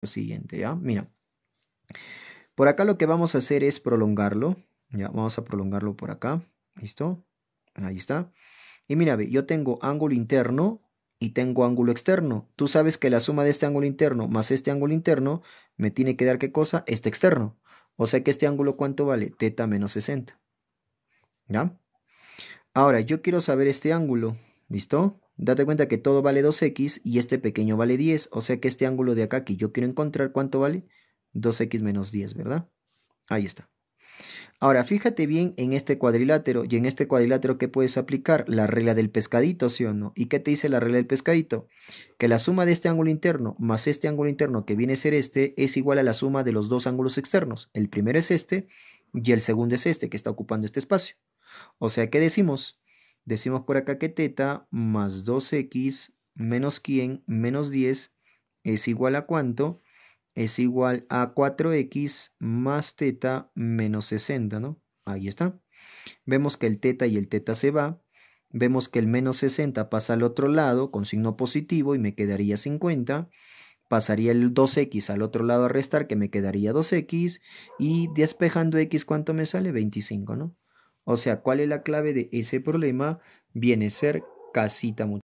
lo siguiente, ¿ya? Mira, por acá lo que vamos a hacer es prolongarlo, ¿ya? Vamos a prolongarlo por acá, ¿listo? Ahí está. Y mira, yo tengo ángulo interno y tengo ángulo externo. Tú sabes que la suma de este ángulo interno más este ángulo interno me tiene que dar qué cosa? Este externo. O sea que este ángulo cuánto vale? Teta menos 60. ¿Ya? Ahora, yo quiero saber este ángulo. ¿Listo? Date cuenta que todo vale 2x y este pequeño vale 10, o sea que este ángulo de acá aquí yo quiero encontrar, ¿cuánto vale? 2x menos 10, ¿verdad? Ahí está. Ahora, fíjate bien en este cuadrilátero, y en este cuadrilátero ¿qué puedes aplicar? La regla del pescadito, ¿sí o no? ¿Y qué te dice la regla del pescadito? Que la suma de este ángulo interno más este ángulo interno que viene a ser este es igual a la suma de los dos ángulos externos. El primero es este y el segundo es este que está ocupando este espacio. O sea, ¿qué decimos? Decimos por acá que teta más 2x menos ¿quién? menos 10 es igual a cuánto? Es igual a 4x más teta menos 60, ¿no? Ahí está. Vemos que el teta y el teta se va. Vemos que el menos 60 pasa al otro lado con signo positivo y me quedaría 50 pasaría el 2x al otro lado a restar, que me quedaría 2x, y despejando x, ¿cuánto me sale? 25, ¿no? O sea, ¿cuál es la clave de ese problema? Viene a ser casita